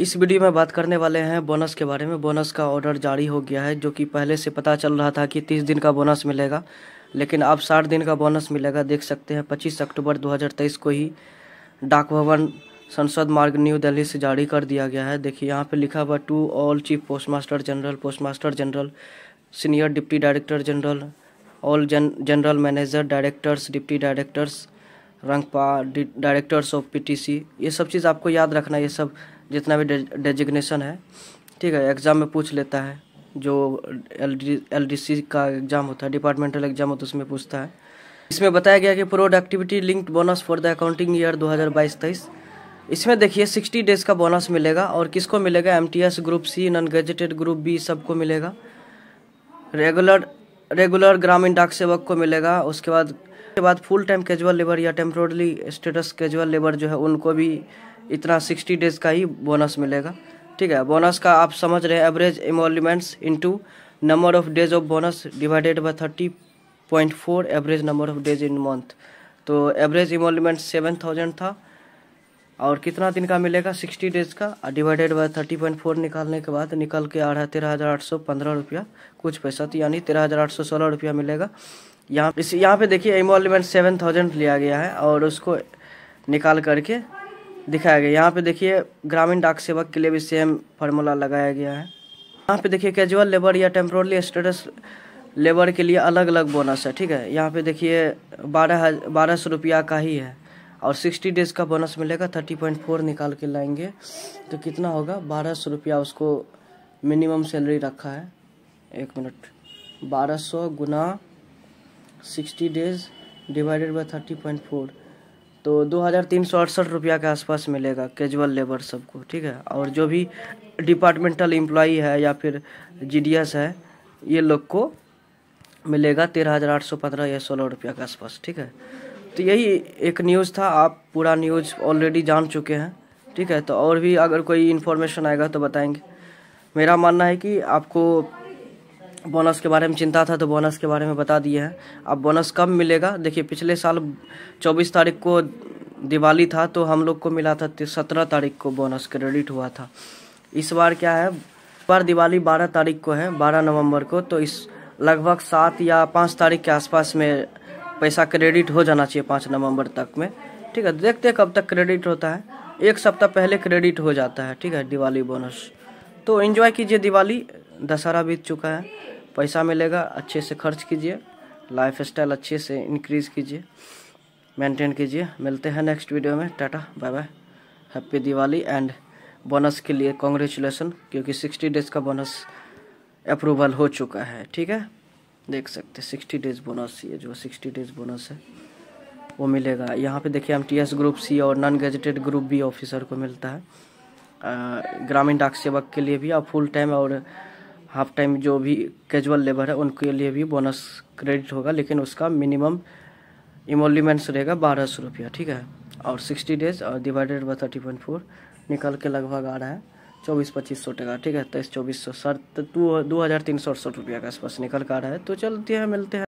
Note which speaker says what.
Speaker 1: इस वीडियो में बात करने वाले हैं बोनस के बारे में बोनस का ऑर्डर जारी हो गया है जो कि पहले से पता चल रहा था कि तीस दिन का बोनस मिलेगा लेकिन अब साठ दिन का बोनस मिलेगा देख सकते हैं पच्चीस अक्टूबर 2023 को ही डाक भवन संसद मार्ग न्यू दिल्ली से जारी कर दिया गया है देखिए यहाँ पे लिखा हुआ to all chief post master general post master general senior deputy director general all general manager directors deputy directors रंगपा डायरेक्टर्स ऑफ पीटीसी ये सब चीज़ आपको याद रखना ये सब जितना भी डेजिग्नेशन है ठीक है एग्ज़ाम में पूछ लेता है जो एल डी का एग्ज़ाम होता है डिपार्टमेंटल एग्ज़ाम होता है उसमें पूछता है इसमें बताया गया कि productivity linked bonus for the accounting year 2022-23 इसमें देखिए 60 डेज़ का बोनस मिलेगा और किसको मिलेगा एम group C non graduated group B सबको मिलेगा रेगुलर रेगुलर ग्रामीण डाक सेवक को मिलेगा उसके बाद के बाद फुल टाइम कैजुअल लेबर या टेम्प्रोरली स्टेटस कैजुअल लेबर जो है उनको भी इतना सिक्सटी डेज का ही बोनस मिलेगा ठीक है बोनस का आप समझ रहे हैं average emoluments into number of days of bonus divided by thirty point four average number of days in month तो एवरेज इमोलमेंट सेवन थाउजेंड था और कितना दिन का मिलेगा सिक्सटी डेज का divided by thirty point four निकालने के बाद निकल के आ रहा है तेरह हज़ार आठ सौ पंद्रह रुपया कुछ पैसा तो यानी तेरह हज़ार आठ सौ सोलह रुपया मिलेगा यहाँ इस यहाँ पे देखिए एमोलमेंट सेवन थाउजेंड लिया गया है और उसको निकाल करके दिखाया गया यहाँ पे देखिए ग्रामीण डाक सेवक के लिए भी सेम फार्मूला लगाया गया है यहाँ पे देखिए कैजुअल लेबर या टेम्प्रोरली स्टेटस लेबर के लिए अलग अलग बोनस है ठीक है यहाँ पे देखिए बारह बारह सौ रुपया का ही है और सिक्सटी डेज का बोनस मिलेगा थर्टी पॉइंट फोर निकाल के लाएंगे तो कितना होगा बारह सौ रुपया उसको मिनिमम सैलरी रखा है एक मिनट बारह सौ गुना sixty days divided by thirty point four तो दो हज़ार तीन सौ अड़सठ रुपया के आसपास मिलेगा कैजुअल लेबर सबको ठीक है और जो भी डिपार्टमेंटल एम्प्लॉई है या फिर जी है ये लोग को मिलेगा तेरह हज़ार आठ सौ पंद्रह या सोलह रुपया के आसपास ठीक है तो यही एक न्यूज़ था आप पूरा न्यूज़ ऑलरेडी जान चुके हैं ठीक है तो और भी अगर कोई इन्फॉर्मेशन आएगा तो बताएंगे मेरा मानना है कि आपको बोनस के बारे में चिंता था तो बोनस के बारे में बता दिए हैं अब बोनस कब मिलेगा देखिए पिछले साल 24 तारीख को दिवाली था तो हम लोग को मिला था सत्रह तारीख को बोनस क्रेडिट हुआ था इस बार क्या है इस बार दिवाली बारह तारीख को है बारह नवम्बर को तो इस लगभग सात या पाँच तारीख के आसपास में पैसा क्रेडिट हो जाना चाहिए पाँच नवंबर तक में ठीक है तो देखते हैं कब तक क्रेडिट होता है एक सप्ताह पहले क्रेडिट हो जाता है ठीक है दिवाली बोनस तो इन्जॉय कीजिए दिवाली दशहरा बीत चुका है पैसा मिलेगा अच्छे से खर्च कीजिए लाइफ स्टाइल अच्छे से इंक्रीज कीजिए मेंटेन कीजिए मिलते हैं नेक्स्ट वीडियो में tata bye bye happy Diwali and bonus के लिए कॉन्ग्रेचुलेसन क्योंकि सिक्सटी डेज का बोनस अप्रूवल हो चुका है ठीक है देख सकते हैं सिक्सटी डेज बोनस ये जो सिक्सटी डेज बोनस है वो मिलेगा यहाँ पे देखिए हम टी एस ग्रुप सी और non gazetted group B officer को मिलता है ग्रामीण डाक सेवक के लिए भी और फुल टाइम और हाफ टाइम जो भी कैजुअल लेबर है उनके लिए भी बोनस क्रेडिट होगा लेकिन उसका मिनिमम इमोलीमेंट्स रहेगा बारह सौ रुपया ठीक है और सिक्सटी डेज और divided by thirty point four निकल के लगभग आ रहा है चौबीस पच्चीस सौ टका ठीक है तेईस तो चौबीस सौ सर तो दो हज़ार तीन सौ अड़सठ रुपया का आसपास निकल कर आ रहा है तो चलते हैं मिलते हैं